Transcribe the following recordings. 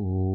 Oh.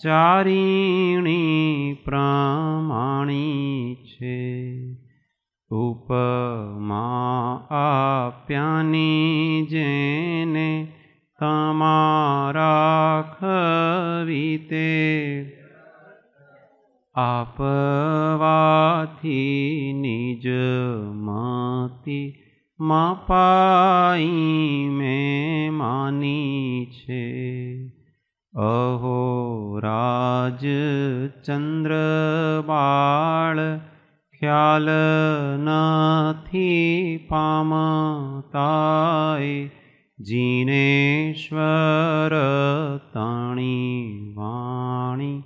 चारी રાજ ચંદ્ર બાળ ખ્યાલ નથી પામતાય જીનેશ્વર તાણી વાણી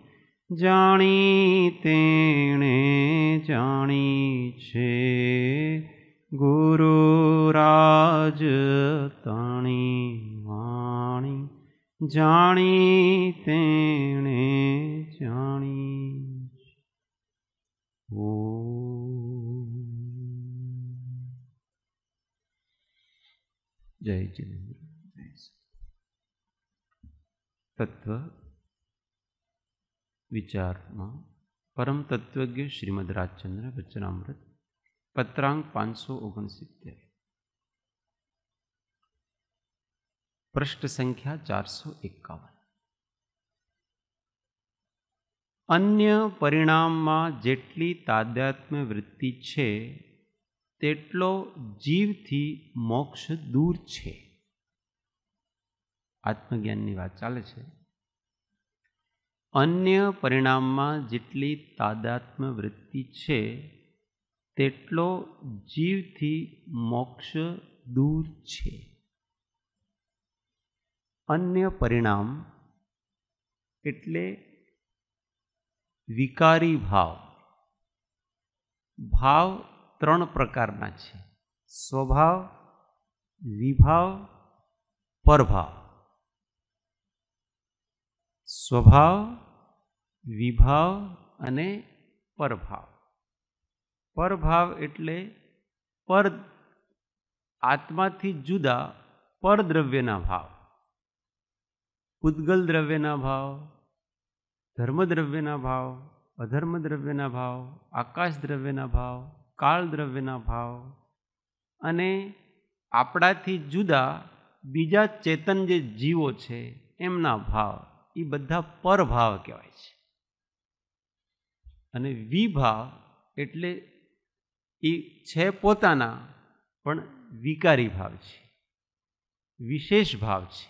જાણી તેણે જાણી છે ગુરુ રાજ તાણી વાણી જાણી તેણે जय जिनेन्द्र तत्व विचार परम तत्वज्ञ श्रीमद राजचंद्र वचनामृत पत्रांक पांच सौ ओगन सितर पृष्ठ संख्या चार सौ इक्यावन अन्य परिणाम में जेटली तादात्म्य वृत्ति है તેટલો જીવથી મોક્ષ દૂર છે આત્મજ્ઞાનની વાત ચાલે છે અન્ય પરિણામમાં જેટલી તાદાત્મ વૃત્તિ છે તેટલો જીવથી મોક્ષ દૂર છે અન્ય પરિણામ એટલે વિકારી ભાવ ભાવ ત્રણ પ્રકારના છે સ્વભાવ વિભાવ પરભાવ સ્વભાવ વિભાવ અને પરભાવ પરભાવ એટલે પર આત્માથી જુદા પરદ્રવ્યના ભાવ ઉદ્ગલ દ્રવ્યના ભાવ ધર્મદ્રવ્યના ભાવ અધર્મ દ્રવ્યના ભાવ આકાશ દ્રવ્યના ભાવ કાળ દ્રવ્યના ભાવ અને આપણાથી જુદા બીજા ચેતન જે જીવો છે એમના ભાવ એ બધા પરભાવ કહેવાય છે અને વિભાવ એટલે એ છે પોતાના પણ વિકારી ભાવ છે વિશેષ ભાવ છે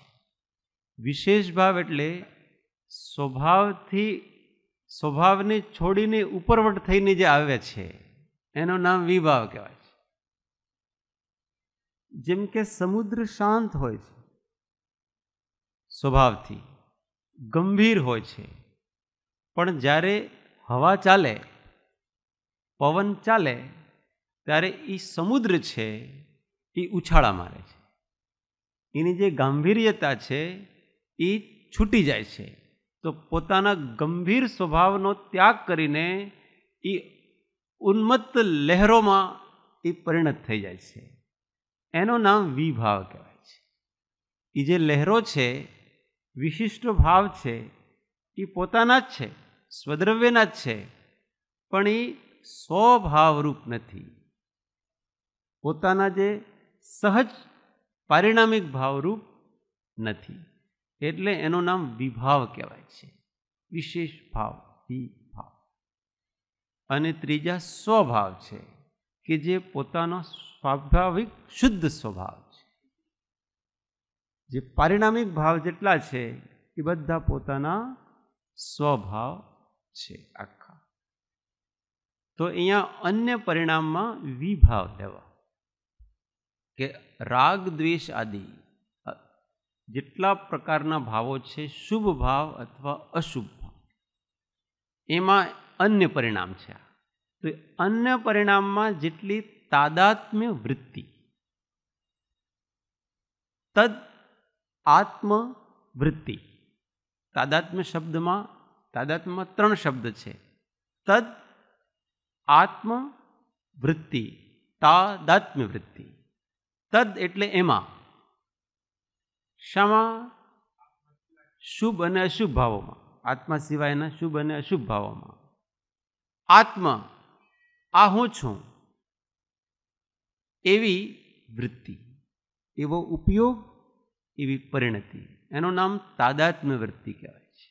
વિશેષ ભાવ એટલે સ્વભાવથી સ્વભાવને છોડીને ઉપરવટ થઈને જે આવે છે એનું નામ વિભાવ કહેવાય છે જેમ કે સમુદ્ર શાંત હોય છે સ્વભાવથી ગંભીર હોય છે પણ જ્યારે હવા ચાલે પવન ચાલે ત્યારે એ સમુદ્ર છે એ ઉછાળા મારે છે એની જે ગાંભીર્યતા છે એ છૂટી જાય છે તો પોતાના ગંભીર સ્વભાવનો ત્યાગ કરીને એ ઉન્મત્ત લહેરોમાં એ પરિણત થઈ જાય છે એનું નામ વિભાવ કહેવાય છે એ જે લહેરો છે વિશિષ્ટ ભાવ છે એ પોતાના જ છે સ્વદ્રવ્યના જ છે પણ એ સ્વભાવરૂપ નથી પોતાના જે સહજ પારિણામિક ભાવરૂપ નથી એટલે એનું નામ વિભાવ કહેવાય છે વિશેષ ભાવ વિભાવ અને ત્રીજા સ્વભાવ છે કે જે પોતાનો સ્વાભાવિક શુદ્ધ સ્વભાવ છે જે પારિણામિક ભાવ જેટલા છે એ બધા પોતાના સ્વભાવ છે આખા તો અહીંયા અન્ય પરિણામમાં વિભાવ લેવા કે રાગ દ્વેષ આદિ જેટલા પ્રકારના ભાવો છે શુભ ભાવ અથવા અશુભ ભાવ એમાં અન્ય પરિણામ છે તો એ અન્ય પરિણામમાં જેટલી તાદાત્મ્ય વૃત્તિ તદ આત્મવૃત્તિ તાદાત્મ્ય શબ્દમાં તાદાત્મ્યમાં ત્રણ શબ્દ છે તદ આત્મવૃત્તિ તાદાત્મ્ય વૃત્તિ તદ એટલે એમાં શામાં શુભ અને અશુભ ભાવોમાં આત્મા સિવાયના શુભ અને અશુભ ભાવોમાં આત્મા આ હું છું એવી વૃત્તિ એવો ઉપયોગ એવી પરિણતિ એનું નામ તાદાત્મ્ય વૃત્તિ કહેવાય છે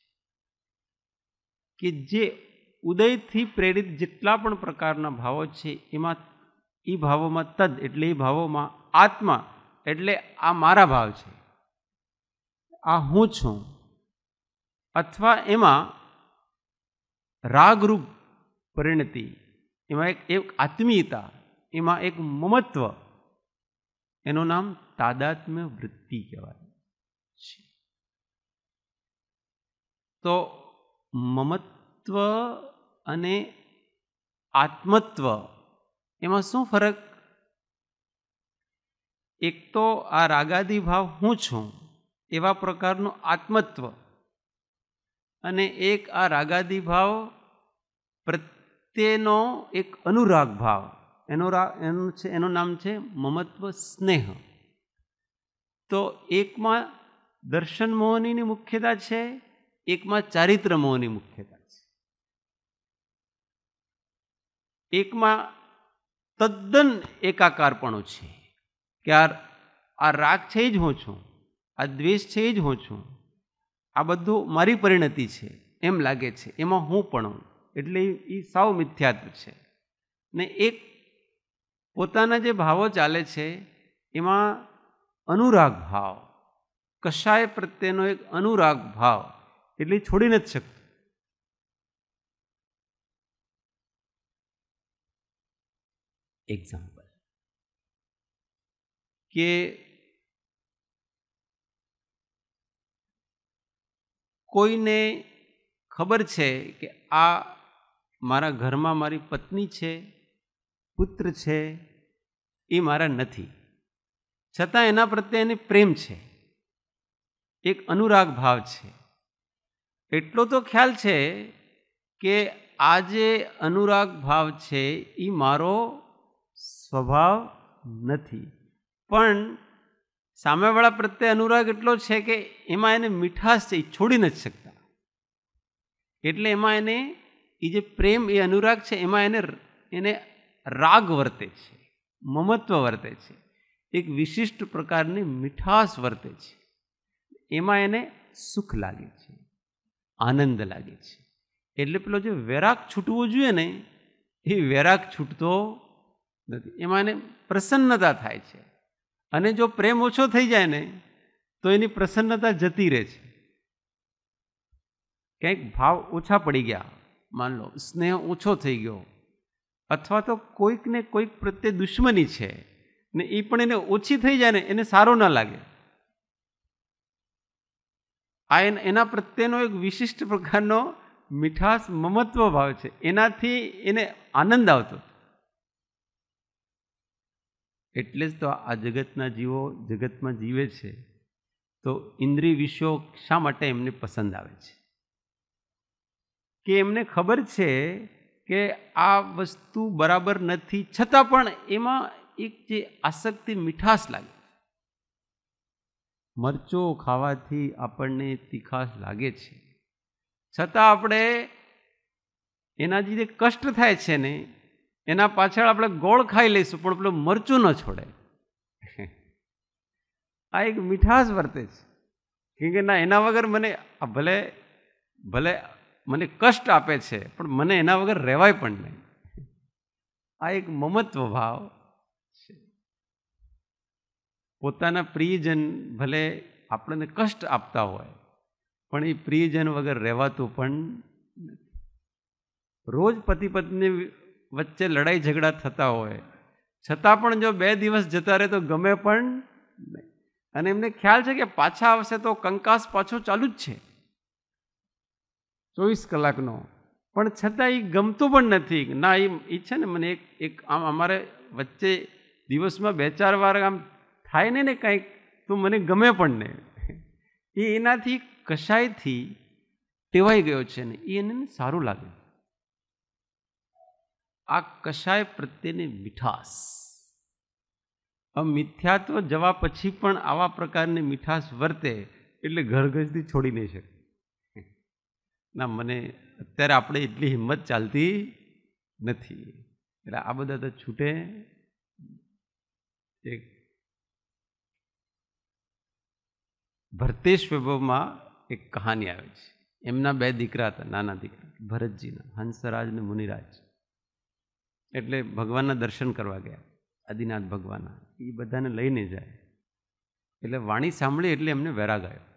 કે જે ઉદયથી પ્રેરિત જેટલા પણ પ્રકારના ભાવો છે એમાં એ ભાવોમાં તદ એટલે એ ભાવોમાં આત્મા એટલે આ મારા ભાવ છે આ હું છું અથવા એમાં રાગરૂપ પરિણતિ એમાં એક એક આત્મીયતા એમાં એક મમત્વ એનું નામ તાદાત્મ્ય વૃત્તિ કહેવાય છે તો મમત્વ અને આત્મત્વ એમાં શું ફરક એક તો આ રાગાદી ભાવ હું છું એવા પ્રકારનું આત્મત્વ અને એક આ રાગાદી ભાવ પ્રત્યે પ્રત્યેનો એક અનુરાગ ભાવ એનો એનું છે એનું નામ છે મમત્વ સ્નેહ તો એકમાં દર્શન મોહનીની મુખ્યતા છે એકમાં ચારિત્ર મોહની મુખ્યતા છે એકમાં તદ્દન એકાકારપણું છે કે આ આ રાગ છે જ હું છું આ દ્વેષ છે જ હું છું આ બધું મારી પરિણતિ છે એમ લાગે છે એમાં હું પણ એટલે એ સાવ મિથ્યાત્વ છે ને એક પોતાના જે ભાવો ચાલે છે એમાં અનુરાગ ભાવ કશાય પ્રત્યેનો એક અનુરાગ ભાવ એટલે છોડી નથી શકતું એક્ઝામ્પલ કે કોઈને ખબર છે કે આ મારા ઘરમાં મારી પત્ની છે પુત્ર છે એ મારા નથી છતાં એના પ્રત્યે એને પ્રેમ છે એક અનુરાગ ભાવ છે એટલો તો ખ્યાલ છે કે આ જે અનુરાગ ભાવ છે એ મારો સ્વભાવ નથી પણ સામેવાળા પ્રત્યે અનુરાગ એટલો છે કે એમાં એને મીઠાશ છે એ છોડી નથી શકતા એટલે એમાં એને એ જે પ્રેમ એ અનુરાગ છે એમાં એને એને રાગ વર્તે છે મમત્વ વર્તે છે એક વિશિષ્ટ પ્રકારની મીઠાશ વર્તે છે એમાં એને સુખ લાગે છે આનંદ લાગે છે એટલે પેલો જે વેરાક છૂટવો જોઈએ ને એ વેરાગ છૂટતો નથી એમાં એને પ્રસન્નતા થાય છે અને જો પ્રેમ ઓછો થઈ જાય ને તો એની પ્રસન્નતા જતી રહે છે ક્યાંક ભાવ ઓછા પડી ગયા માન લો સ્નેહ ઓછો થઈ ગયો અથવા તો કોઈકને કોઈક પ્રત્યે દુશ્મની છે ને એ પણ એને ઓછી થઈ જાય ને એને સારો ન લાગે આ એના પ્રત્યેનો એક વિશિષ્ટ પ્રકારનો મીઠાસ મમત્વ ભાવ છે એનાથી એને આનંદ આવતો એટલે જ તો આ જગતના જીવો જગતમાં જીવે છે તો ઇન્દ્રિય વિશ્વ શા માટે એમને પસંદ આવે છે કે એમને ખબર છે કે આ વસ્તુ બરાબર નથી છતાં પણ એમાં એક જે આસક્તિ મીઠાશ લાગે મરચો ખાવાથી આપણને તીખાશ લાગે છે છતાં આપણે એના જે કષ્ટ થાય છે ને એના પાછળ આપણે ગોળ ખાઈ લઈશું પણ પેલું મરચું ન છોડે આ એક મીઠાશ વર્તે છે કેમ કે ના એના વગર મને ભલે ભલે મને કષ્ટ આપે છે પણ મને એના વગર રહેવાય પણ નહીં આ એક મમત્વ ભાવ છે પોતાના પ્રિયજન ભલે આપણને કષ્ટ આપતા હોય પણ એ પ્રિયજન વગર રહેવાતું પણ રોજ પતિ પત્ની વચ્ચે લડાઈ ઝઘડા થતા હોય છતાં પણ જો બે દિવસ જતા રહે તો ગમે પણ નહીં અને એમને ખ્યાલ છે કે પાછા આવશે તો કંકાસ પાછો ચાલુ જ છે ચોવીસ કલાકનો પણ છતાં એ ગમતું પણ નથી ના એ એ છે ને મને એક એક આમ અમારે વચ્ચે દિવસમાં બે ચાર વાર આમ થાય ને ને કંઈક તો મને ગમે પણ નહીં એ એનાથી કશાયથી ટેવાઈ ગયો છે ને એ એને સારું લાગે આ કશાય પ્રત્યેની મીઠાશ આ મિથ્યાત્વ જવા પછી પણ આવા પ્રકારની મીઠાશ વર્તે એટલે ઘરઘસથી છોડી નહીં શકે ના મને અત્યારે આપણે એટલી હિંમત ચાલતી નથી એટલે આ બધા તો છૂટે એક ભરતેશ વૈભવમાં એક કહાની આવે છે એમના બે દીકરા હતા નાના દીકરા ભરતજીના હંસરાજ ને મુનિરાજ એટલે ભગવાનના દર્શન કરવા ગયા આદિનાથ ભગવાનના એ બધાને લઈને જાય એટલે વાણી સાંભળી એટલે એમને વેરાગ આવ્યો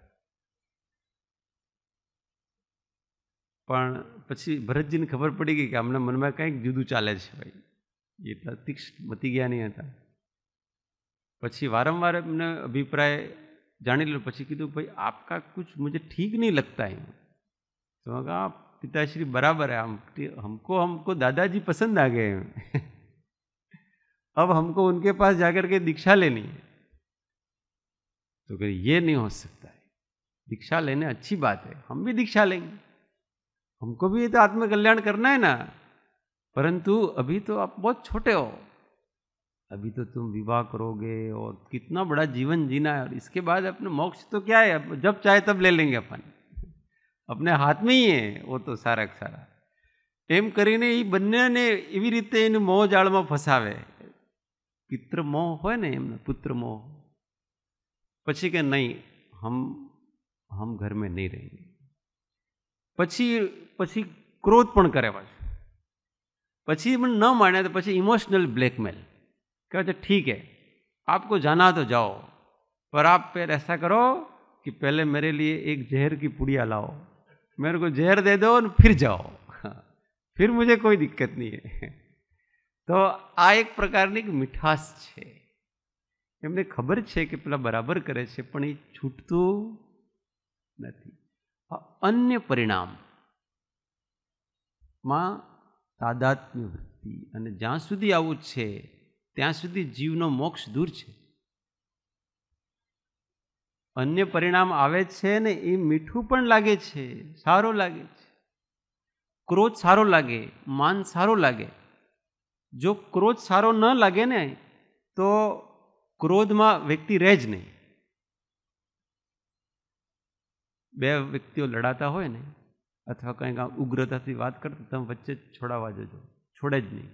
પણ પછી ભરતજીને ખબર પડી ગઈ કે આમના મનમાં કંઈક જુદું ચાલે છે ભાઈ એટલા તીક્ષ્ણ મતી ગયા નહીં હતા પછી વારંવાર એમને અભિપ્રાય જાણી લીધો પછી કીધું ભાઈ આપકા કુછ મુજે ઠીક નહીં લગતા है तो कहा आप पिताश्री बराबर है हम हमको हमको दादाजी पसंद आ गए हैं अब हमको उनके पास जाकर के दीक्षा लेनी है तो कह ये नहीं हो सकता है दीक्षा लेने अच्छी बात है हम भी दीक्षा लेंगे हमको भी ये तो आत्मकल्याण करना है ना परंतु अभी तो आप बहुत छोटे हो अभी तो तुम विवाह करोगे और कितना बड़ा जीवन जीना है और इसके बाद अपने मोक्ष तो क्या है जब चाहे तब ले लेंगे अपन अपने हाथ में ही है वो તો સારા સારા એમ કરીને એ બંનેને એવી રીતે એને મોહ જાળમાં ફસાવે પિત્ર મોહ હોય ને એમને પુત્ર મોહ પછી કે નહીં હમ હમ ઘર મેં નહીં રહેંગે પછી પછી ક્રોધ પણ કરે પાછું પછી પણ ન માન્યા તો પછી ઇમોશનલ બ્લેકમેલ કહે છે ઠીક હે આપકો જાના તો જાઓ પર આપ પેર એસા કરો કે પહેલે मेरे लिए एक जहर की पुड़िया लाओ मेरे को जहर दे दो और फिर जाओ फिर मुझे કોઈ દિક્કત નહીં હે તો આ એક પ્રકારની મીઠાશ છે એમને ખબર છે કે પેલા બરાબર કરે છે પણ એ છૂટતું નથી અન્ય પરિણામમાં તાદાત્મ્ય વૃત્તિ અને જ્યાં સુધી આવું છે ત્યાં સુધી જીવનો મોક્ષ દૂર છે અન્ય પરિણામ આવે છે ને એ મીઠું પણ લાગે છે સારો લાગે છે ક્રોધ સારો લાગે માન સારો લાગે જો ક્રોધ સારો ન લાગે ને તો ક્રોધમાં વ્યક્તિ રહે જ નહીં બે વ્યક્તિઓ લડાતા હોય ને અથવા કંઈક ઉગ્રતાથી વાત કરતા તમે વચ્ચે છોડાવવા જજો છોડે જ નહીં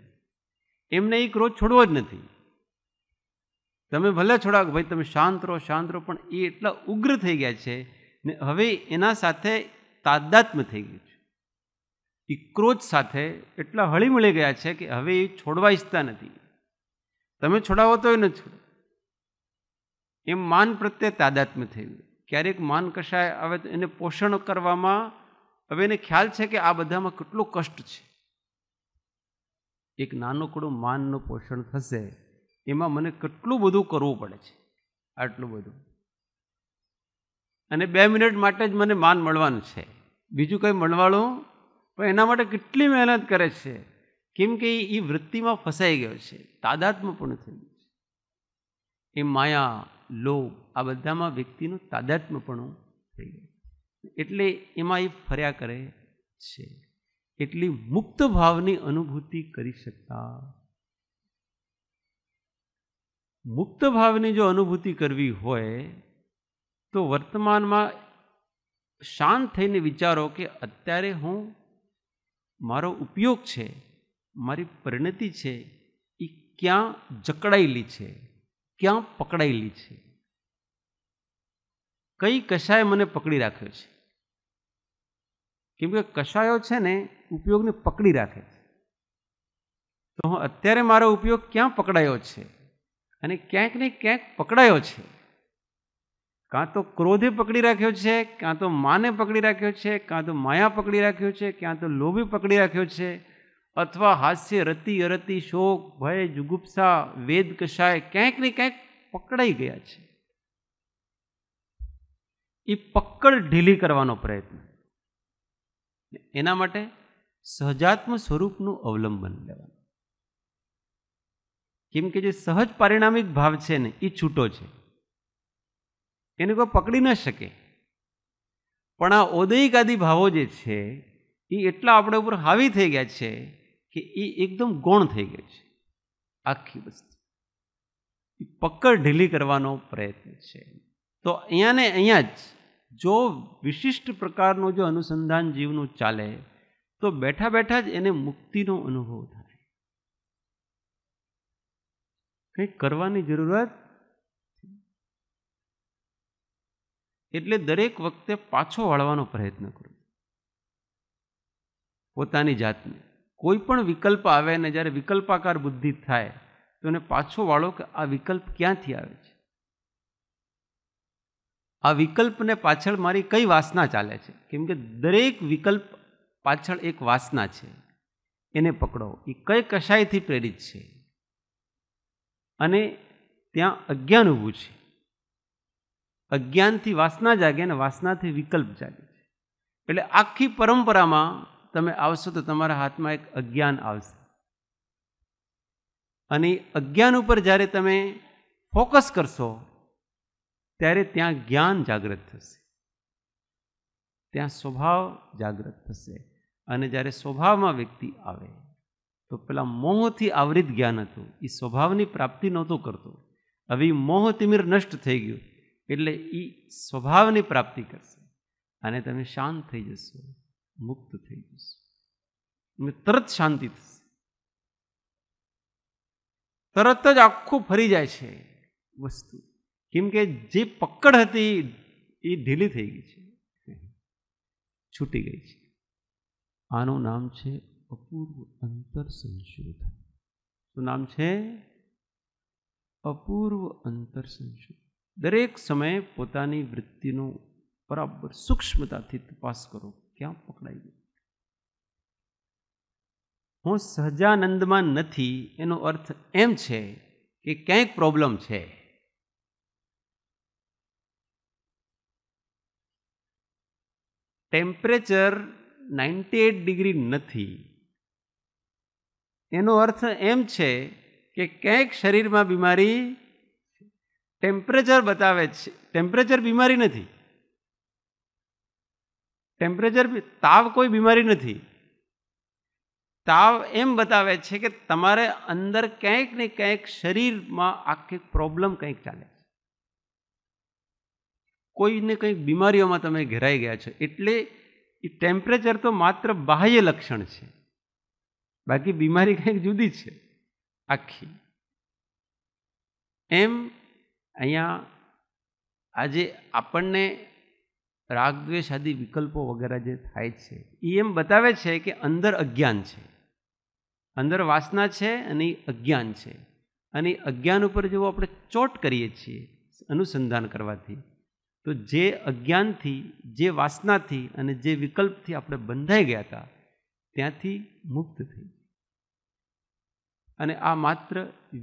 એમને એ ક્રોધ છોડવો જ નથી તમે ભલે છોડાવો ભાઈ તમે શાંત રહો શાંત રહો પણ એ એટલા ઉગ્ર થઈ ગયા છે ને હવે એના સાથે તાદાત્મ્ય થઈ ગયું છે એ ક્રોધ સાથે એટલા હળી મળી ગયા છે કે હવે એ છોડવા ઈચ્છતા નથી તમે છોડાવો તો એ ન છોડો એમ માન પ્રત્યે તાદાત્મ્ય થઈ ગયું ક્યારેક માન કશાય આવે તો એને પોષણ કરવામાં હવે એને ખ્યાલ છે કે આ બધામાં કેટલું કષ્ટ છે એક નાનકડું માનનું પોષણ થશે એમાં મને કેટલું બધું કરવું પડે છે આટલું બધું અને બે મિનિટ માટે જ મને માન મળવાનું છે બીજું કંઈ મળવાનું પણ એના માટે કેટલી મહેનત કરે છે કેમ કે એ વૃત્તિમાં ફસાઈ ગયો છે તાદાત્મ્ય પણ થયું છે એ માયા લોભ આ બધામાં વ્યક્તિનું તાદાત્મ્યપણું થઈ ગયું એટલે એમાં એ ફર્યા કરે છે એટલી મુક્ત ભાવની અનુભૂતિ કરી શકતા મુક્ત ભાવની જો અનુભૂતિ કરવી હોય તો વર્તમાનમાં શાંત થઈને વિચારો કે અત્યારે હું મારો ઉપયોગ છે મારી પરિણતિ છે એ ક્યાં જકડાયેલી છે ક્યાં પકડાયેલી છે કઈ કશાએ મને પકડી રાખ્યો છે કેમકે કશાયો છે ને ઉપયોગને પકડી રાખે છે તો હું અત્યારે મારો ઉપયોગ ક્યાં પકડાયો છે અને ક્યાંક ને ક્યાંક પકડાયો છે કાં તો ક્રોધે પકડી રાખ્યો છે કાં તો માને પકડી રાખ્યો છે કાં તો માયા પકડી રાખ્યો છે ક્યાં તો લોભી પકડી રાખ્યો છે અથવા હાસ્ય રતિ અરતિ શોક ભય જુગુપ્સા વેદ કશાય ક્યાંક ને ક્યાંક પકડાઈ ગયા છે એ પકડ ઢીલી કરવાનો પ્રયત્ન એના માટે સહજાત્મ સ્વરૂપનું અવલંબન લેવાનું કેમ કે જે સહજ પારિણામિક ભાવ છે ને એ છૂટો છે એને કોઈ પકડી ન શકે પણ આ ઓદયિક આદિ ભાવો જે છે એ એટલા આપણા ઉપર હાવી થઈ ગયા છે કે એ એકદમ ગૌણ થઈ ગઈ છે આખી વસ્તુ પકડ ઢીલી કરવાનો પ્રયત્ન છે તો અહીંયાને અહીંયા જ જો વિશિષ્ટ પ્રકારનો જો અનુસંધાન જીવનું ચાલે તો બેઠા બેઠા જ એને મુક્તિનો અનુભવ થાય કંઈક કરવાની જરૂરત એટલે દરેક વખતે પાછો વાળવાનો પ્રયત્ન કરો પોતાની જાતને કોઈ પણ વિકલ્પ આવે ને જ્યારે વિકલ્પાકાર બુદ્ધિ થાય તો એને પાછો વાળો કે આ વિકલ્પ ક્યાંથી આવે છે આ વિકલ્પને પાછળ મારી કઈ વાસના ચાલે છે કેમ કે દરેક વિકલ્પ પાછળ એક વાસના છે એને પકડો એ કઈ કશાયથી પ્રેરિત છે અને ત્યાં અજ્ઞાન ઊભું છે અજ્ઞાનથી વાસના જાગે અને વાસનાથી વિકલ્પ જાગે છે એટલે આખી પરંપરામાં તમે આવશો તો તમારા હાથમાં એક અજ્ઞાન આવશે અને અજ્ઞાન ઉપર જ્યારે તમે ફોકસ કરશો ત્યારે ત્યાં જ્ઞાન જાગૃત થશે ત્યાં સ્વભાવ જાગૃત થશે અને જ્યારે સ્વભાવમાં વ્યક્તિ આવે તો પેલા મોહથી આવૃત જ્ઞાન હતું એ સ્વભાવની પ્રાપ્તિ નહોતું કરતો હવે મોહ તિમિર નષ્ટ થઈ ગયું એટલે એ સ્વભાવની પ્રાપ્તિ કરશે અને તમે શાંત થઈ જશો મુક્ત થઈ જશે અને તરત શાંતિ થશે તરત જ આખું ફરી જાય છે વસ્તુ કેમ કે જે પકડ હતી એ ઢીલી થઈ ગઈ છે છૂટી ગઈ છે આનું નામ છે અપૂર્વ અંતર સંશોધન શું નામ છે અપૂર્વ અંતર સંશોધન દરેક સમયે પોતાની વૃત્તિનો બરાબર સૂક્ષ્મતાથી તપાસ કરો ક્યાં પકડાઈ ગયું હું સહજાનંદમાં નથી એનો અર્થ એમ છે કે ક્યાંક પ્રોબ્લેમ છે ટેમ્પરેચર નાઇન્ટી એટ ડિગ્રી નથી એનો અર્થ એમ છે કે ક્યાંક શરીરમાં બીમારી ટેમ્પરેચર બતાવે છે ટેમ્પરેચર બીમારી નથી ટેમ્પરેચર તાવ કોઈ બીમારી નથી તાવ એમ બતાવે છે કે તમારે અંદર ક્યાંક ને ક્યાંક શરીરમાં આખી પ્રોબ્લેમ કંઈક ચાલે છે કોઈને કંઈક બીમારીઓમાં તમે ઘેરાઈ ગયા છો એટલે એ ટેમ્પરેચર તો માત્ર બાહ્ય લક્ષણ છે બાકી બીમારી કંઈક જુદી છે આખી એમ અહીંયા આજે આપણને રાગદ્વેષ આદિ વિકલ્પો વગેરે જે થાય છે એ એમ બતાવે છે કે અંદર અજ્ઞાન છે અંદર વાસના છે અને એ અજ્ઞાન છે અને એ અજ્ઞાન ઉપર જેવું આપણે ચોટ કરીએ છીએ અનુસંધાન કરવાથી તો જે અજ્ઞાનથી જે વાસનાથી અને જે વિકલ્પથી આપણે બંધાઈ ગયા હતા ત્યાંથી મુક્ત થઈ અને આ માત્ર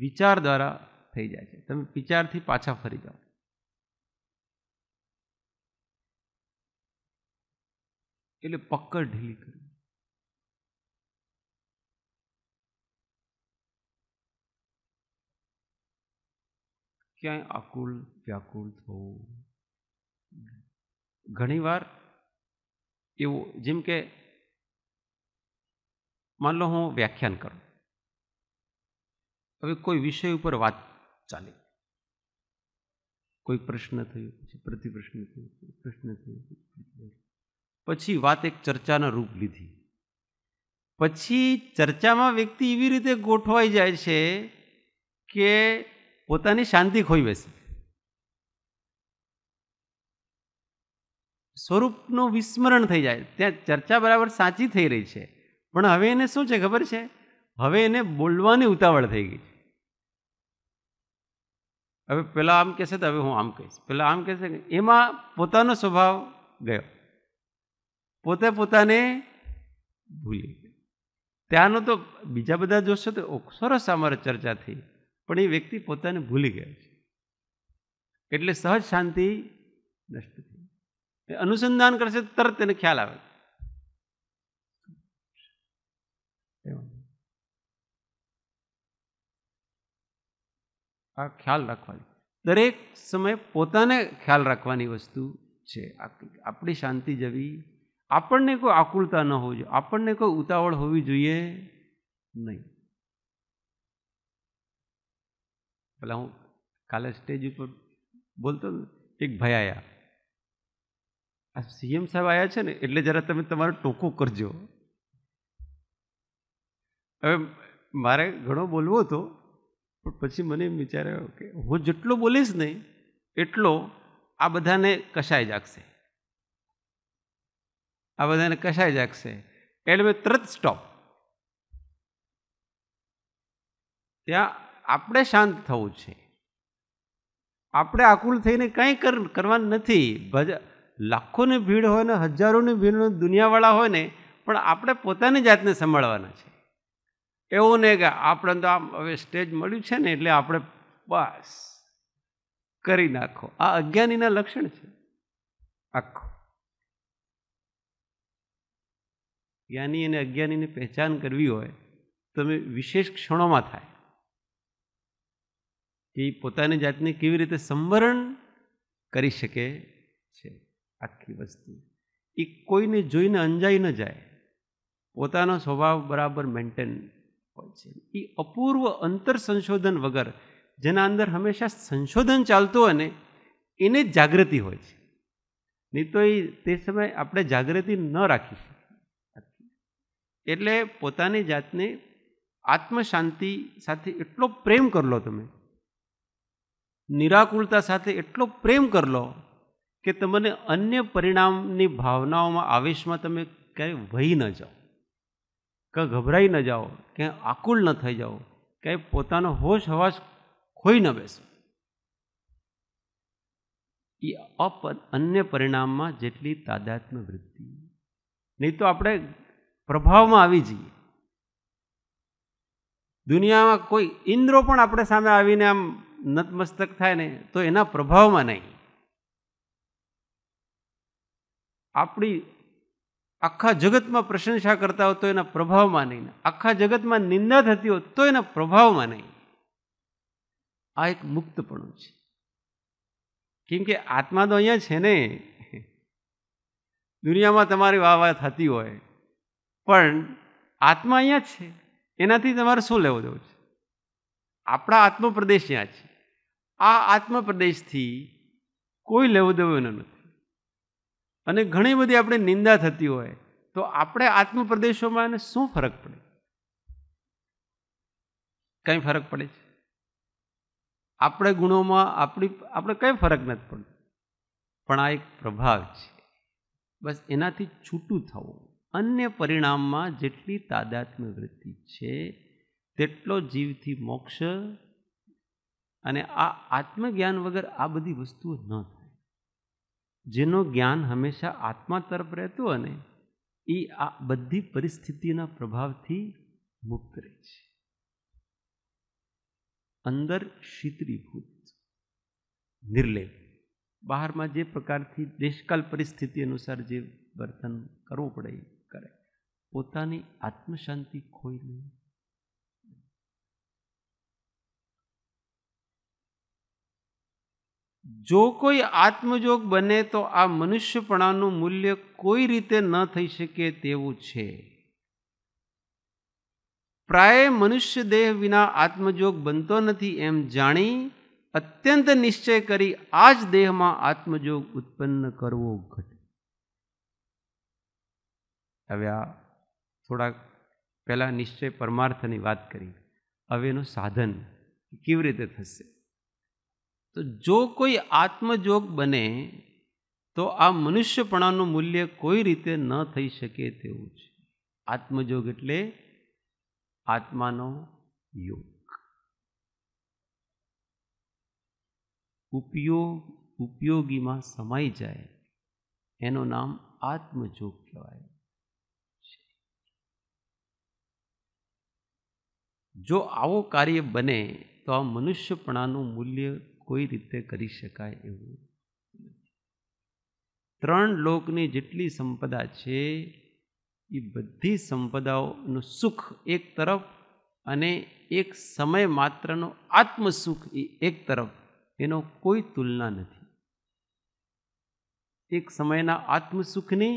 વિચાર દ્વારા થઈ જાય છે તમે વિચારથી પાછા ફરી જાઓ એટલે પક્કડ ઢીલી કરી ક્યાંય આકુલ વ્યાકુલ થવું ઘણીવાર એવું જેમ કે માન લો હું વ્યાખ્યાન કરું હવે કોઈ વિષય ઉપર વાત ચાલે કોઈ પ્રશ્ન થયો પછી પ્રતિપ્રશ્ન થયો પ્રશ્ન થયો પછી વાત એક ચર્ચાના રૂપ લીધી પછી ચર્ચામાં વ્યક્તિ એવી રીતે ગોઠવાઈ જાય છે કે પોતાની શાંતિ ખોઈ બેસે સ્વરૂપનું વિસ્મરણ થઈ જાય ત્યાં ચર્ચા બરાબર સાચી થઈ રહી છે પણ હવે એને શું છે ખબર છે હવે એને બોલવાની ઉતાવળ થઈ ગઈ છે હવે પહેલાં આમ કહેશે તો હવે હું આમ કહીશ પહેલાં આમ કહેશે એમાં પોતાનો સ્વભાવ ગયો પોતે પોતાને ભૂલી ગયો ત્યાંનો તો બીજા બધા જોશો તો સરસ અમારે ચર્ચાથી પણ એ વ્યક્તિ પોતાને ભૂલી ગયો છે એટલે સહજ શાંતિ નષ્ટ થઈ અનુસંધાન કરશે તરત તેને ખ્યાલ આવે આ ખ્યાલ રાખવાની દરેક સમયે પોતાને ખ્યાલ રાખવાની વસ્તુ છે આપણી શાંતિ જેવી આપણને કોઈ આકુલતા ન હોવી જોઈએ આપણને કોઈ ઉતાવળ હોવી જોઈએ નહીં પેલા હું કાલે સ્ટેજ ઉપર બોલતો એક ભાઈ આયા આ સીએમ સાહેબ આવ્યા છે ને એટલે જરા તમે તમારો ટોકો કરજો હવે મારે ઘણો બોલવો હતો પણ પછી મને એમ વિચાર્યો કે હું જેટલો બોલીશ ને એટલો આ બધાને કશાય જાગશે આ બધાને કશાય જાગશે એટલે મેં તરત સ્ટોપ ત્યાં આપણે શાંત થવું છે આપણે આકુલ થઈને કંઈ કરવાનું નથી ભજ લાખોની ભીડ હોય ને હજારોની ભીડ દુનિયાવાળા હોય ને પણ આપણે પોતાની જાતને સંભાળવાના છે એવું નહીં કે આપણે તો આમ હવે સ્ટેજ મળ્યું છે ને એટલે આપણે બસ કરી નાખો આ અજ્ઞાનીના લક્ષણ છે આખું જ્ઞાની અને અજ્ઞાનીની પહેચાન કરવી હોય તમે વિશેષ ક્ષણોમાં થાય એ પોતાની જાતને કેવી રીતે સંવરણ કરી શકે છે આખી વસ્તુ એ કોઈને જોઈને અંજાઈ ન જાય પોતાનો સ્વભાવ બરાબર મેન્ટેન હોય છે એ અપૂર્વ અંતર સંશોધન વગર જેના અંદર હંમેશા સંશોધન ચાલતું હોય ને એને જાગૃતિ હોય છે નહીં તો એ તે સમયે આપણે જાગૃતિ ન રાખીશું એટલે પોતાની જાતને આત્મશાંતિ સાથે એટલો પ્રેમ કરલો તમે નિરાકુળતા સાથે એટલો પ્રેમ કરલો કે તમને અન્ય પરિણામની ભાવનાઓમાં આવેશમાં તમે ક્યાંય વહી ન જાઓ કે ગભરાઈ ન જાઓ કે આકુલ ન થઈ જાઓ ક્યાંય પોતાનો હોશ હવાશ ખોઈ ન બેસો એ અપ અન્ય પરિણામમાં જેટલી તાદાત્મ્ય વૃદ્ધિ નહીં તો આપણે પ્રભાવમાં આવી જઈએ દુનિયામાં કોઈ ઇન્દ્રો પણ આપણે સામે આવીને આમ નતમસ્તક થાય ને તો એના પ્રભાવમાં નહીં આપણી આખા જગતમાં પ્રશંસા કરતા હોય તો એના પ્રભાવમાં નહીં આખા જગતમાં નિંદા થતી હોય તો એના પ્રભાવમાં નહીં આ એક મુક્તપણું છે કેમ કે આત્મા તો અહીંયા છે ને દુનિયામાં તમારી વાહ વાહ થતી હોય પણ આત્મા અહીંયા છે એનાથી તમારે શું લેવો દેવું છે આપણા આત્મપ્રદેશ અહીંયા છે આ આત્મપ્રદેશથી કોઈ લેવો દેવો એનો નથી અને ઘણી બધી આપણે નિંદા થતી હોય તો આપણે આત્મપ્રદેશોમાં એને શું ફરક પડે કંઈ ફરક પડે છે આપણે ગુણોમાં આપણી આપણે કંઈ ફરક નથી પડતો પણ આ એક પ્રભાવ છે બસ એનાથી છૂટું થવું અન્ય પરિણામમાં જેટલી તાદાત્મ્ય વૃત્તિ છે તેટલો જીવથી મોક્ષ અને આ આત્મજ્ઞાન વગર આ બધી વસ્તુઓ ન થાય જેનો જ્ઞાન હંમેશા આત્મા તરફ રહેતું અને એ આ બધી પરિસ્થિતિના પ્રભાવથી મુક્ત રહે છે અંદર શીતળીભૂત નિર્લેપ બહારમાં જે પ્રકારથી દેશકાલ પરિસ્થિતિ અનુસાર જે વર્તન કરવું પડે પોતાની આત્મશાંતિ ખોઈ લે જો કોઈ આત્મજોગ બને તો આ મનુષ્યપણાનું મૂલ્ય કોઈ રીતે ન થઈ શકે તેવું છે પ્રાય મનુષ્ય દેહ વિના આત્મજોગ બનતો નથી એમ જાણી અત્યંત નિશ્ચય કરી આ જ દેહમાં આત્મજોગ ઉત્પન્ન કરવો ઘટ હવે આ થોડા પહેલાં નિશ્ચય પરમાર્થની વાત કરી હવે એનું સાધન કેવી રીતે થશે તો જો કોઈ આત્મજોગ બને તો આ મનુષ્યપણાનું મૂલ્ય કોઈ રીતે ન થઈ શકે તેવું છે આત્મજોગ એટલે આત્માનો યોગ ઉપયોગ ઉપયોગીમાં સમાઈ જાય એનું નામ આત્મજોગ કહેવાય જો આવો કાર્ય બને તો આ મનુષ્યપણાનું મૂલ્ય કોઈ રીતે કરી શકાય એવું ત્રણ લોકની જેટલી સંપદા છે એ બધી સંપદાઓનું સુખ એક તરફ અને એક સમય માત્રનો આત્મસુખ એ એક તરફ એનો કોઈ તુલના નથી એક સમયના આત્મસુખની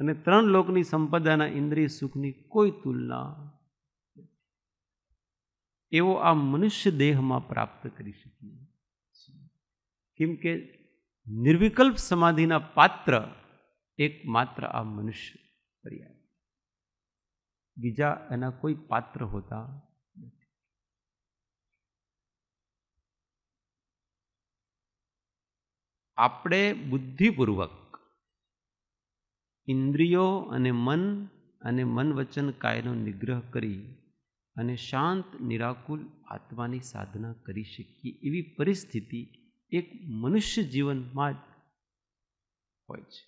અને ત્રણ લોકની સંપદાના ઇન્દ્રિય સુખની કોઈ તુલના એવો આ મનુષ્ય દેહમાં પ્રાપ્ત કરી શકીએ છીએ કેમ કે નિર્વિકલ્પ સમાધિના પાત્ર એક માત્ર આ મનુષ્ય પર્યાય બીજા એના કોઈ પાત્ર હોતા નથી આપણે બુદ્ધિપૂર્વક ઇન્દ્રિયો અને મન અને મન વચન કાયનો નિગ્રહ કરી અને શાંત નિરાકુલ આત્માની સાધના કરી શકીએ એવી પરિસ્થિતિ એક મનુષ્ય જીવનમાં જ હોય છે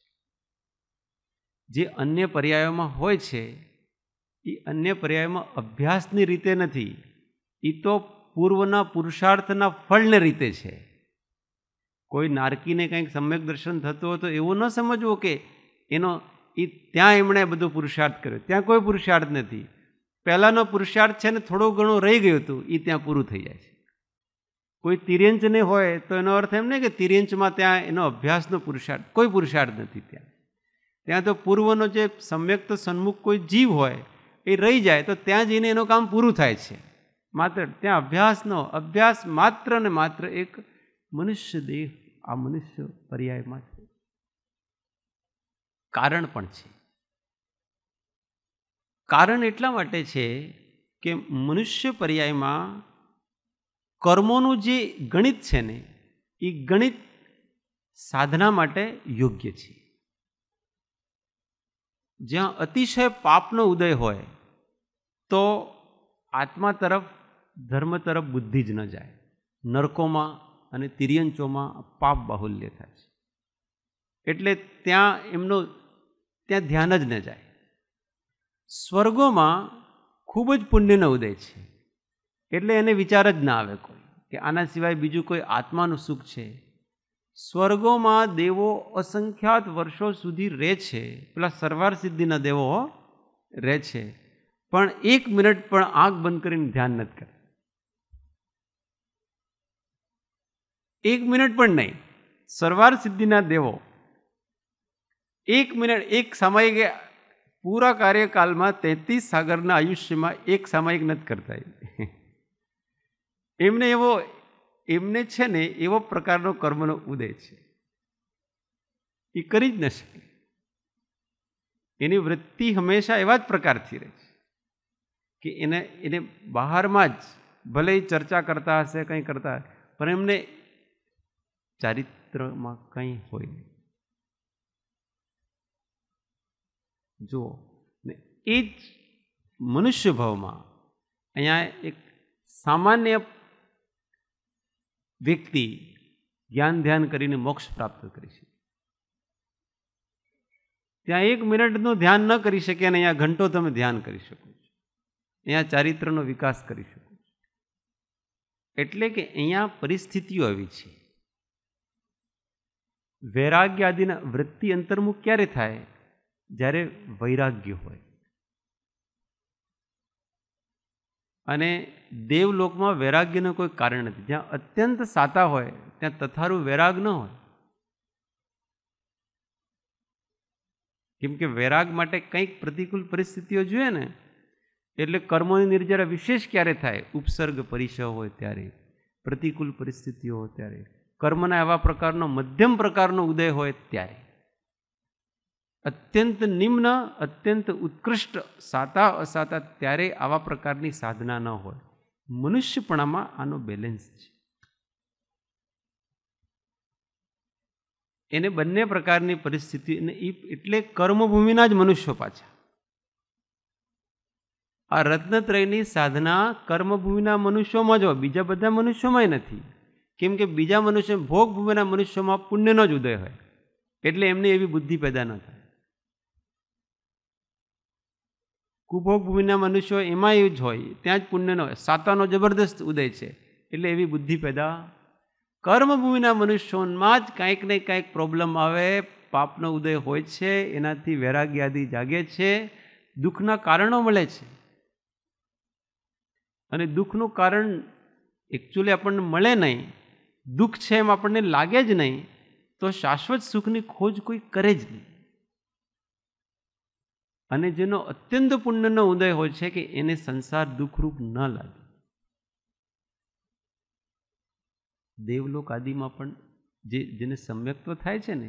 જે અન્ય પર્યાયોમાં હોય છે એ અન્ય પર્યાયોમાં અભ્યાસની રીતે નથી એ તો પૂર્વના પુરુષાર્થના ફળને રીતે છે કોઈ નારકીને કંઈક સમ્યક દર્શન થતું હોય તો એવું ન સમજવું કે એનો એ ત્યાં એમણે બધો પુરુષાર્થ કર્યો ત્યાં કોઈ પુરુષાર્થ નથી પહેલાંનો પુરુષાર્થ છે ને થોડું ઘણું રહી ગયું હતું એ ત્યાં પૂરું થઈ જાય છે કોઈ તિર્યંચ નહીં હોય તો એનો અર્થ એમ નહીં કે તિરેંચમાં ત્યાં એનો અભ્યાસનો પુરુષાર્થ કોઈ પુરુષાર્થ નથી ત્યાં ત્યાં તો પૂર્વનો જે સમ્યક્ત સન્મુખ કોઈ જીવ હોય એ રહી જાય તો ત્યાં જઈને એનું કામ પૂરું થાય છે માત્ર ત્યાં અભ્યાસનો અભ્યાસ માત્ર ને માત્ર એક મનુષ્ય દેહ આ મનુષ્ય પર્યાયમાં છે કારણ પણ છે કારણ એટલા માટે છે કે મનુષ્ય પર્યાયમાં કર્મોનું જે ગણિત છે ને એ ગણિત સાધના માટે યોગ્ય છે જ્યાં અતિશય પાપનો ઉદય હોય તો આત્મા તરફ ધર્મ તરફ બુદ્ધિ જ ન જાય નરકોમાં અને તિર્યંચોમાં પાપ બાહુલ્ય થાય છે એટલે ત્યાં એમનો ત્યાં ધ્યાન જ ન જાય સ્વર્ગોમાં ખૂબ જ પુણ્યનો ઉદય છે એટલે એને વિચાર જ ના આવે કોઈ કે આના સિવાય બીજું કોઈ આત્માનું સુખ છે સ્વર્ગોમાં દેવો અસંખ્યાત વર્ષો સુધી રહે છે પેલા સરવાર સિદ્ધિના દેવો રહે છે પણ એક મિનિટ પણ આંખ બંધ કરીને ધ્યાન નથી કરે એક મિનિટ પણ નહીં સરવાર સિદ્ધિના દેવો એક મિનિટ એક સમયે પૂરા કાર્યકાલમાં તેત્રીસ સાગરના આયુષ્યમાં એક સામાયિક નથી કરતા એમને એવો એમને છે ને એવો પ્રકારનો કર્મનો ઉદય છે એ કરી જ ન શકે એની વૃત્તિ હંમેશા એવા જ પ્રકારથી રહે છે કે એને એને બહારમાં જ ભલે ચર્ચા કરતા હશે કંઈ કરતા પણ એમને ચારિત્રમાં કંઈ હોય નહીં જુઓ ને એ જ મનુષ્ય ભાવમાં અહીંયા એક સામાન્ય વ્યક્તિ જ્ઞાન ધ્યાન કરીને મોક્ષ પ્રાપ્ત કરી શકે ત્યાં એક મિનિટનું ધ્યાન ન કરી શકે અને અહીંયા ઘંટો તમે ધ્યાન કરી શકો છો અહીંયા ચારિત્રનો વિકાસ કરી શકો છો એટલે કે અહીંયા પરિસ્થિતિઓ આવી છે વૈરાગ્ય આદિના વૃત્તિ અંતર્મુખ ક્યારે થાય જ્યારે વૈરાગ્ય હોય અને દેવલોકમાં વૈરાગ્યનું કોઈ કારણ નથી જ્યાં અત્યંત સાતા હોય ત્યાં તથારું વૈરાગ ન હોય કેમ કે વૈરાગ માટે કંઈક પ્રતિકૂળ પરિસ્થિતિઓ જોઈએ ને એટલે કર્મોની નિર્જરા વિશેષ ક્યારે થાય ઉપસર્ગ પરિસર હોય ત્યારે પ્રતિકૂળ પરિસ્થિતિઓ હોય ત્યારે કર્મના એવા પ્રકારનો મધ્યમ પ્રકારનો ઉદય હોય ત્યારે અત્યંત નિમ્ન અત્યંત ઉત્કૃષ્ટ સાતા અસાતા ત્યારે આવા પ્રકારની સાધના ન હોય મનુષ્યપણામાં આનો બેલેન્સ છે એને બંને પ્રકારની પરિસ્થિતિ અને એ એટલે કર્મભૂમિના જ મનુષ્યો પાછા આ રત્નત્રયની સાધના કર્મભૂમિના મનુષ્યોમાં જ હોય બીજા બધા મનુષ્યોમાંય નથી કેમ કે બીજા મનુષ્ય ભોગભૂમિના મનુષ્યોમાં પુણ્યનો જ ઉદય હોય એટલે એમને એવી બુદ્ધિ પેદા ન થાય કુભોગ ભૂમિના મનુષ્યો એમાં એ જ હોય ત્યાં જ પુણ્યનો સાતાનો જબરદસ્ત ઉદય છે એટલે એવી બુદ્ધિ પેદા કર્મભૂમિના મનુષ્યોમાં જ કાંઈક ને કાંઈક પ્રોબ્લેમ આવે પાપનો ઉદય હોય છે એનાથી વૈરાગ્ય આદિ જાગે છે દુઃખના કારણો મળે છે અને દુઃખનું કારણ એકચ્યુઅલી આપણને મળે નહીં દુઃખ છે એમ આપણને લાગે જ નહીં તો શાશ્વત સુખની ખોજ કોઈ કરે જ નહીં અને જેનો અત્યંત પુણ્યનો ઉદય હોય છે કે એને સંસાર દુઃખરૂપ ન લાગે દેવલોક આદિમાં પણ જે જેને સમ્યક્ત્વ થાય છે ને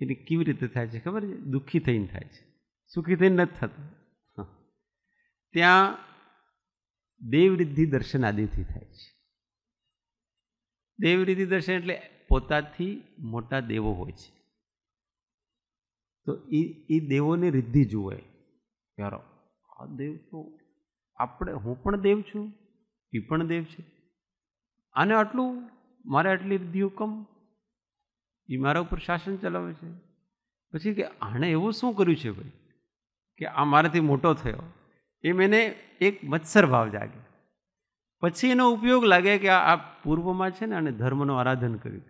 એને કેવી રીતે થાય છે ખબર છે દુઃખી થઈને થાય છે સુખી થઈને નથી થતું ત્યાં દેવરિદ્ધિ દર્શન આદિથી થાય છે દેવરિદ્ધિ દર્શન એટલે પોતાથી મોટા દેવો હોય છે તો એ એ દેવોને રિદ્ધિ જુએ યાર આ દેવ તો આપણે હું પણ દેવ છું એ પણ દેવ છે આને આટલું મારે આટલી બધી કમ એ મારા ઉપર શાસન ચલાવે છે પછી કે આણે એવું શું કર્યું છે ભાઈ કે આ મારાથી મોટો થયો એ એને એક મત્સર ભાવ જાગે પછી એનો ઉપયોગ લાગે કે આ પૂર્વમાં છે ને અને ધર્મનું આરાધન કર્યું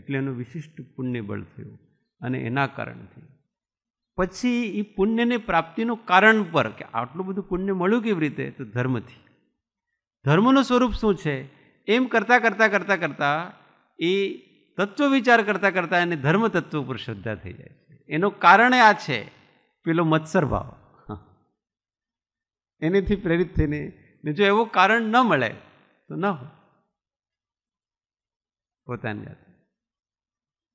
એટલે એનું વિશિષ્ટ પુણ્ય બળ થયું અને એના કારણથી પછી એ પુણ્યની પ્રાપ્તિનું કારણ પર કે આટલું બધું પુણ્ય મળ્યું કેવી રીતે તો ધર્મથી ધર્મનું સ્વરૂપ શું છે એમ કરતાં કરતાં કરતાં કરતાં એ તત્વ વિચાર કરતાં કરતાં એને ધર્મ તત્વ ઉપર શ્રદ્ધા થઈ જાય છે એનું કારણ આ છે પેલો મત્સર ભાવ એનેથી પ્રેરિત થઈને ને જો એવું કારણ ન મળે તો ન હોય પોતાની જાતે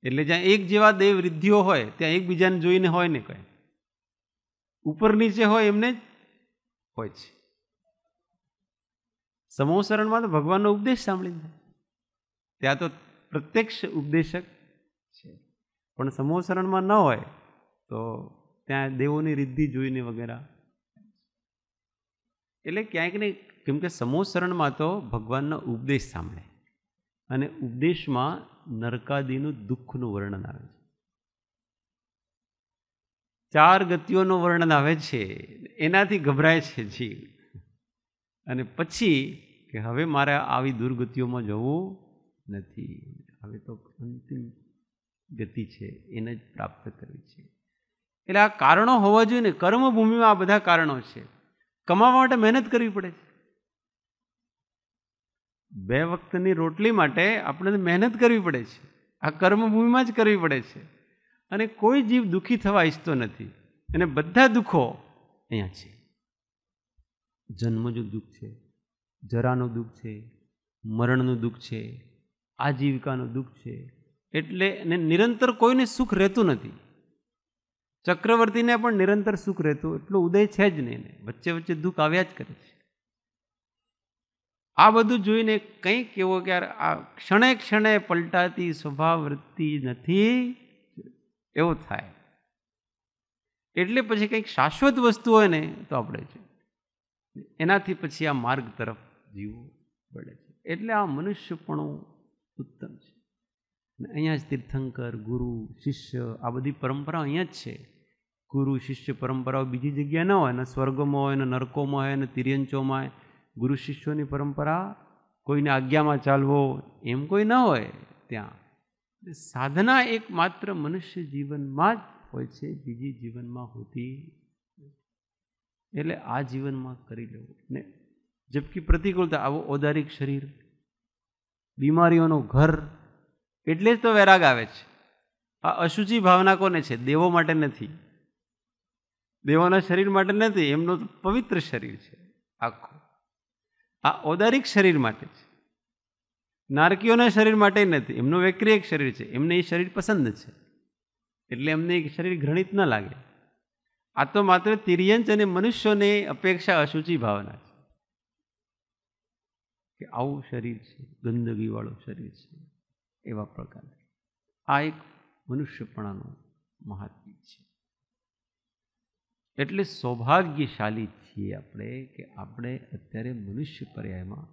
એટલે જ્યાં એક જેવા દેવ રિદ્ધિઓ હોય ત્યાં એકબીજાને જોઈને હોય ને કંઈ ઉપર નીચે હોય એમને જ હોય છે સમોસરણમાં તો ભગવાનનો ઉપદેશ સાંભળીને થાય ત્યાં તો પ્રત્યક્ષ ઉપદેશક છે પણ સમોસરણમાં ન હોય તો ત્યાં દેવોની રિદ્ધિ જોઈને વગેરે એટલે ક્યાંક ને કેમ કે સમોસરણમાં તો ભગવાનનો ઉપદેશ સાંભળે અને ઉપદેશમાં નરકાદીનું દુઃખનું વર્ણન આવે છે ચાર ગતિઓનું વર્ણન આવે છે એનાથી ગભરાય છે જીવ અને પછી કે હવે મારે આવી દુર્ગતિઓમાં જવું નથી હવે તો અંતિમ ગતિ છે એને જ પ્રાપ્ત કરવી છે એટલે આ કારણો હોવા જોઈએ ને કર્મભૂમિમાં આ બધા કારણો છે કમાવા માટે મહેનત કરવી પડે છે બે વખતની રોટલી માટે આપણે મહેનત કરવી પડે છે આ કર્મભૂમિમાં જ કરવી પડે છે અને કોઈ જીવ દુઃખી થવા ઈચ્છતો નથી અને બધા દુઃખો અહીંયા છે જન્મજું દુઃખ છે જરાનું દુઃખ છે મરણનું દુઃખ છે આજીવિકાનું દુઃખ છે એટલે એને નિરંતર કોઈને સુખ રહેતું નથી ચક્રવર્તીને પણ નિરંતર સુખ રહેતું એટલું ઉદય છે જ નહીં વચ્ચે વચ્ચે દુઃખ આવ્યા જ કરે છે આ બધું જોઈને કંઈક એવો કે આ ક્ષણે ક્ષણે પલટાતી સ્વભાવ વૃત્તિ નથી એવો થાય એટલે પછી કંઈક શાશ્વત વસ્તુ હોય ને તો આપણે છે એનાથી પછી આ માર્ગ તરફ જીવવું પડે છે એટલે આ મનુષ્ય પણ ઉત્તમ છે અહીંયા જ તીર્થંકર ગુરુ શિષ્ય આ બધી પરંપરાઓ અહીંયા જ છે ગુરુ શિષ્ય પરંપરાઓ બીજી જગ્યાએ ન હોય ને સ્વર્ગમાં હોય ને નરકોમાં હોય ને તિર્યંચોમાં હોય ગુરુ શિષ્યોની પરંપરા કોઈને આજ્ઞામાં ચાલવો એમ કોઈ ન હોય ત્યાં સાધના એક માત્ર મનુષ્ય જીવનમાં જ હોય છે બીજી જીવનમાં હોતી એટલે આ જીવનમાં કરી લેવું ને જબકી પ્રતિકૂળતા આવો ઔદારિક શરીર બીમારીઓનો ઘર એટલે જ તો વૈરાગ આવે છે આ અશુચિ ભાવના કોને છે દેવો માટે નથી દેવાના શરીર માટે નથી એમનું પવિત્ર શરીર છે આખું આ ઔદારિક શરીર માટે છે નારકીઓના શરીર માટે નથી એમનું વૈક્રિયક શરીર છે એમને એ શરીર પસંદ છે એટલે એમને એ શરીર ઘૃણિત ન લાગે આ તો માત્ર તિર્યંચ અને મનુષ્યોને અપેક્ષા અશુચિ ભાવના છે કે આવું શરીર છે ગંદગીવાળું શરીર છે એવા પ્રકાર આ એક મનુષ્યપણાનું મહાત્મ્ય છે એટલે સૌભાગ્યશાલી છીએ આપણે કે આપણે અત્યારે મનુષ્ય પર્યાયમાં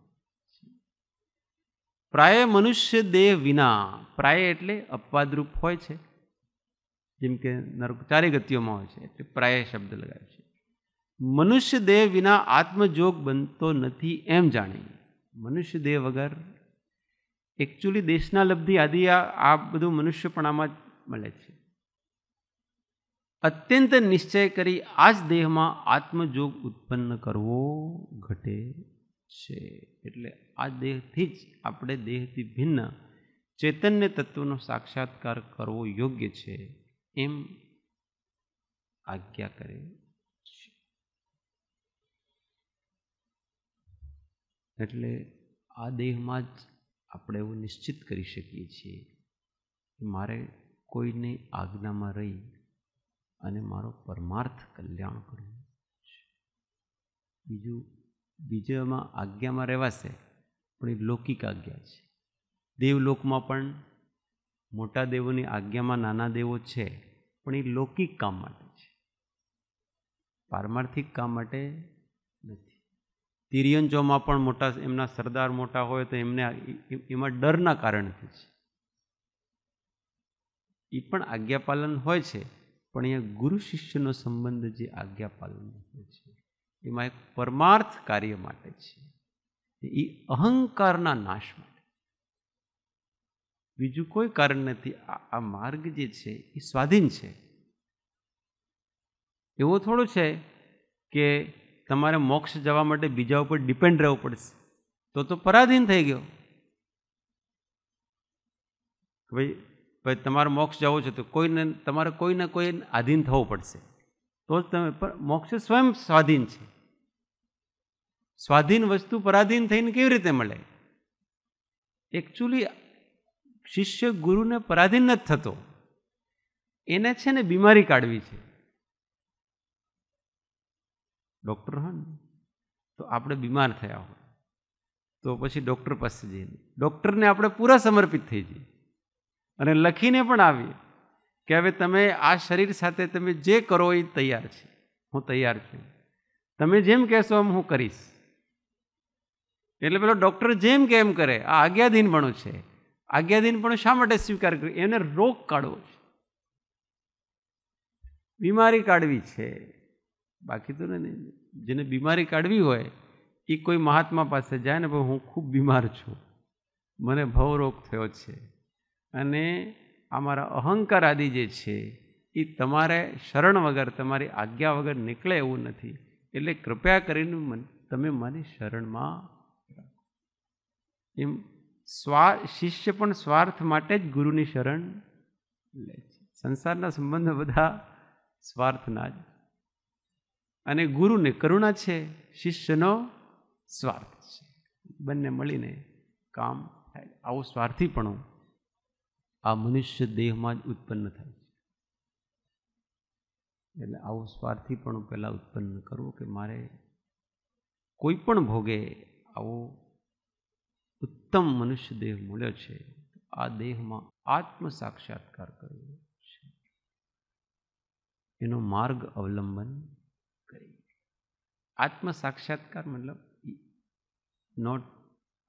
પ્રાય મનુષ્ય દેહ વિના પ્રાય એટલે અપવાદરૂપ હોય છે જેમ કે નરક ચારે ગતિઓમાં હોય છે એટલે પ્રાય શબ્દ લગાવે છે મનુષ્ય દેહ વિના આત્મજોગ બનતો નથી એમ જાણે મનુષ્ય દેહ વગર એકચ્યુઅલી દેશના લબ્ધિ આદિ આ બધું મનુષ્યપણામાં જ મળે છે અત્યંત નિશ્ચય કરી આ જ દેહમાં આત્મજોગ ઉત્પન્ન કરવો ઘટે છે એટલે આ દેહથી જ આપણે દેહથી ભિન્ન ચૈતન્ય તત્વનો સાક્ષાત્કાર કરવો યોગ્ય છે એમ આજ્ઞા કરે છે એટલે આ દેહમાં જ આપણે એવું નિશ્ચિત કરી શકીએ છીએ મારે કોઈને આજ્ઞામાં રહી અને મારો પરમાર્થ કલ્યાણ કરવું બીજું બીજામાં આજ્ઞામાં રહેવાશે પણ એ લૌકિક આજ્ઞા છે દેવલોકમાં પણ મોટા દેવોની આજ્ઞામાં નાના દેવો છે પણ એ લૌકિક કામ માટે છે પારમાર્થિક કામ માટે નથી તિર્યંજોમાં પણ મોટા એમના સરદાર મોટા હોય તો એમને એમાં ડરના કારણથી છે એ પણ આજ્ઞાપાલન હોય છે પણ અહીંયા ગુરુ શિષ્યનો સંબંધ જે આજ્ઞા પાલનનો છે એમાં એક પરમાર્થ કાર્ય માટે છે એ અહંકારના નાશ માટે બીજું કોઈ કારણ નથી આ માર્ગ જે છે એ સ્વાધીન છે એવો થોડો છે કે તમારે મોક્ષ જવા માટે બીજા ઉપર ડિપેન્ડ રહેવું પડશે તો તો પરાધીન થઈ ગયો ભાઈ પછી તમારે મોક્ષ જવું છે તો કોઈને તમારે કોઈને કોઈ આધીન થવું પડશે તો જ તમે પણ મોક્ષ સ્વયં સ્વાધીન છે સ્વાધીન વસ્તુ પરાધીન થઈને કેવી રીતે મળે એકચ્યુઅલી શિષ્ય ગુરુને પરાધીન નથી થતો એને છે ને બીમારી કાઢવી છે ડૉક્ટર હોય ને તો આપણે બીમાર થયા હોય તો પછી ડૉક્ટર પાસે જઈએ ડૉક્ટરને આપણે પૂરા સમર્પિત થઈ જઈએ અને લખીને પણ આવીએ કે હવે તમે આ શરીર સાથે તમે જે કરો એ તૈયાર છે હું તૈયાર છું તમે જેમ કહેશો એમ હું કરીશ એટલે પેલો ડૉક્ટર જેમ કે એમ કરે આ પણ છે પણ શા માટે સ્વીકાર કર્યો એને રોગ કાઢવો છે બીમારી કાઢવી છે બાકી તો નહીં જેને બીમારી કાઢવી હોય એ કોઈ મહાત્મા પાસે જાય ને ભાઈ હું ખૂબ બીમાર છું મને ભવરોગ થયો છે અને અમારા અહંકાર આદિ જે છે એ તમારે શરણ વગર તમારી આજ્ઞા વગર નીકળે એવું નથી એટલે કૃપયા કરીને તમે મારી શરણમાં એમ સ્વા શિષ્ય પણ સ્વાર્થ માટે જ ગુરુની શરણ લે છે સંસારના સંબંધ બધા સ્વાર્થના જ અને ગુરુને કરુણા છે શિષ્યનો સ્વાર્થ છે બંને મળીને કામ થાય આવું સ્વાર્થીપણું આ મનુષ્ય દેહમાં જ ઉત્પન્ન થાય છે એટલે આવો સ્વાર્થી પણ પહેલાં ઉત્પન્ન કરવો કે મારે કોઈ પણ ભોગે આવો ઉત્તમ મનુષ્ય દેહ મળ્યો છે આ દેહમાં આત્મ સાક્ષાત્કાર કરવો છે એનો માર્ગ અવલંબન કરી આત્મ સાક્ષાત્કાર મતલબ નોટ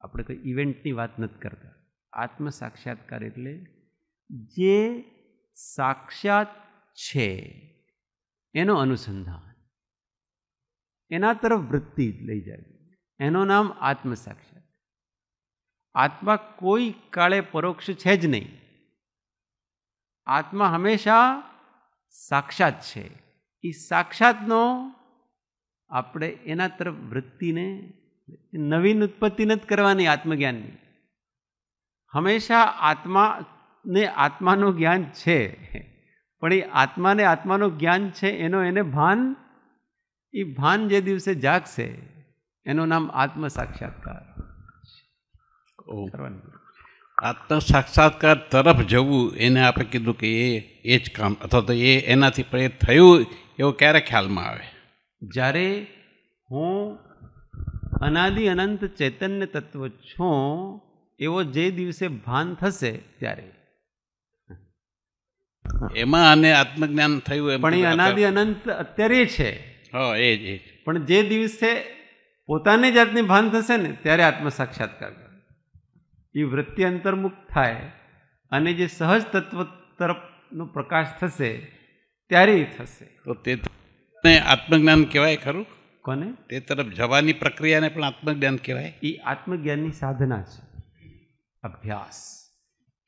આપણે કોઈ ઇવેન્ટની વાત નથી કરતા આત્મ સાક્ષાત્કાર એટલે જે સાક્ષાત છે એનો અનુસંધાન એના તરફ વૃત્તિ લઈ જાય એનું નામ આત્મ સાક્ષાત આત્મા કોઈ કાળે પરોક્ષ છે જ નહીં આત્મા હંમેશા સાક્ષાત છે એ સાક્ષાતનો આપણે એના તરફ વૃત્તિને નવીન ઉત્પત્તિ નથી કરવાની આત્મજ્ઞાનની હંમેશા આત્મા ને આત્માનું જ્ઞાન છે પણ એ આત્માને આત્માનું જ્ઞાન છે એનો એને ભાન એ ભાન જે દિવસે જાગશે એનું નામ આત્મ સાક્ષાત્કાર આત્મ સાક્ષાત્કાર તરફ જવું એને આપણે કીધું કે એ એ જ કામ અથવા તો એ એનાથી પણ એ થયું એવો ક્યારે ખ્યાલમાં આવે જ્યારે હું અનાદિ અનંત ચૈતન્ય તત્વ છું એવો જે દિવસે ભાન થશે ત્યારે એમાં આને આત્મજ્ઞાન થયું પણ એ અનાદિ અનંત અત્યારે છે હા એ જ પણ જે દિવસે પોતાની જાતની ભાન થશે ને ત્યારે આત્મ સાક્ષાત્કાર એ વૃત્તિ અંતર્મુખ થાય અને જે સહજ તત્વ તરફનો પ્રકાશ થશે ત્યારે થશે તો તે આત્મજ્ઞાન કહેવાય ખરું કોને તે તરફ જવાની પ્રક્રિયાને પણ આત્મજ્ઞાન કહેવાય એ આત્મજ્ઞાનની સાધના છે અભ્યાસ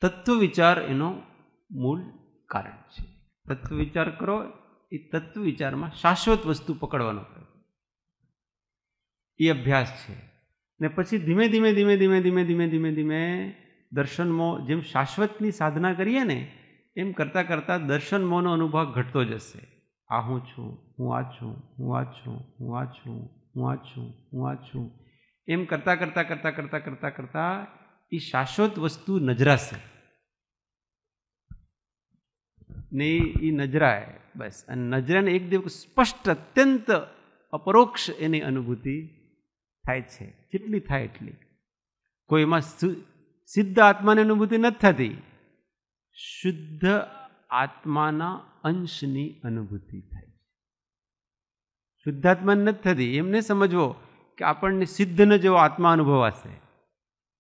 તત્વ વિચાર એનો મૂળ કારણ છે તત્વ વિચાર કરો એ તત્વ વિચારમાં શાશ્વત વસ્તુ પકડવાનો એ અભ્યાસ છે ને પછી ધીમે ધીમે ધીમે ધીમે ધીમે ધીમે ધીમે ધીમે દર્શનમાં જેમ શાશ્વતની સાધના કરીએ ને એમ કરતાં કરતાં દર્શનમોનો અનુભવ ઘટતો જશે આ હું છું હું આ છું હું આ છું હું આ છું હું આ છું હું આ છું એમ કરતાં કરતાં કરતાં કરતાં કરતાં કરતાં એ શાશ્વત વસ્તુ નજરાશે ને એ નજરાય બસ અને નજરાને એક દિવસ સ્પષ્ટ અત્યંત અપરોક્ષ એની અનુભૂતિ થાય છે જેટલી થાય એટલી કોઈ એમાં સિદ્ધ આત્માની અનુભૂતિ નથી થતી શુદ્ધ આત્માના અંશની અનુભૂતિ થાય છે શુદ્ધાત્માની નથી થતી એમને સમજવો કે આપણને સિદ્ધને જેવો આત્મા અનુભવાશે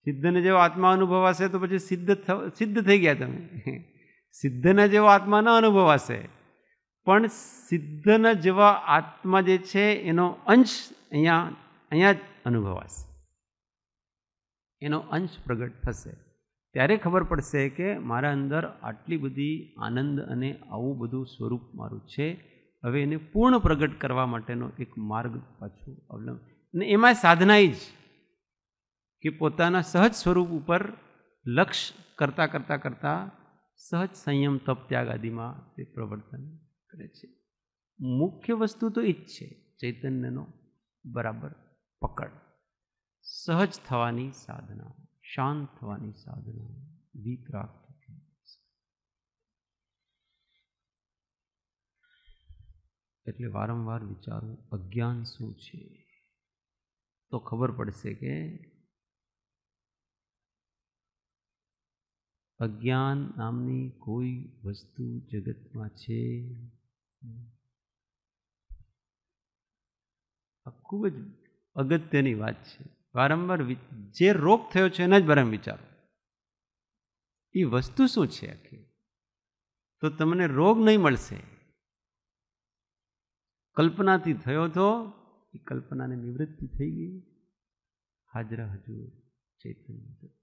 સિદ્ધને જેવો આત્મા અનુભવાશે તો પછી સિદ્ધ સિદ્ધ થઈ ગયા તમે સિદ્ધના જેવો આત્મા ન અનુભવાશે પણ સિદ્ધના જેવા આત્મા જે છે એનો અંશ અહીંયા અહીંયા જ અનુભવાશે એનો અંશ પ્રગટ થશે ત્યારે ખબર પડશે કે મારા અંદર આટલી બધી આનંદ અને આવું બધું સ્વરૂપ મારું છે હવે એને પૂર્ણ પ્રગટ કરવા માટેનો એક માર્ગ પાછો અવલંબ અને એમાં સાધના જ કે પોતાના સહજ સ્વરૂપ ઉપર લક્ષ કરતાં કરતાં કરતાં સહજ સંયમ તપ ત્યાગ આદિમાં તે પ્રવર્તન કરે છે મુખ્ય વસ્તુ તો એ જ છે ચૈતન્યનો બરાબર પકડ સહજ થવાની સાધના શાંત થવાની સાધના વિતરાગ એટલે વારંવાર વિચારવું અજ્ઞાન શું છે તો ખબર પડશે કે અજ્ઞાન નામની કોઈ વસ્તુ જગતમાં છે આ ખૂબ જ અગત્યની વાત છે વારંવાર જે રોગ થયો છે એના જ બરાબર વિચારો એ વસ્તુ શું છે આખી તો તમને રોગ નહીં મળશે કલ્પનાથી થયો તો એ કલ્પનાની નિવૃત્તિ થઈ ગઈ હાજરા હજુ ચૈતન્ય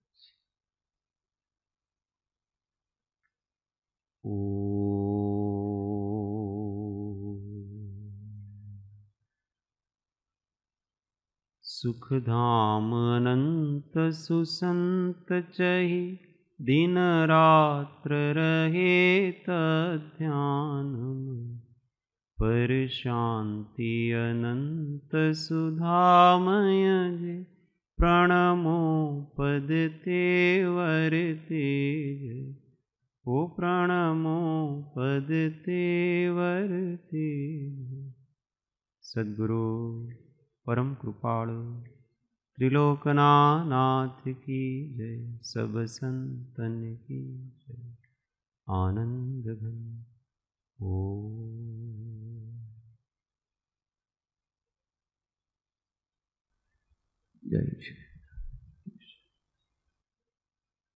ओ सुखधामनन्त सुसन्तचयि दिनरात्र रहेत ध्यान अनंत अनन्त सुधमयजे प्रणमो पदते वरते ओ प्राणमोपद ते સદગુરુ પરમ કૃપાળુ ત્રિલોકના નાથ કી જય સબ સંતન કી જય આનંદ ઘન ઓ જય શ્રી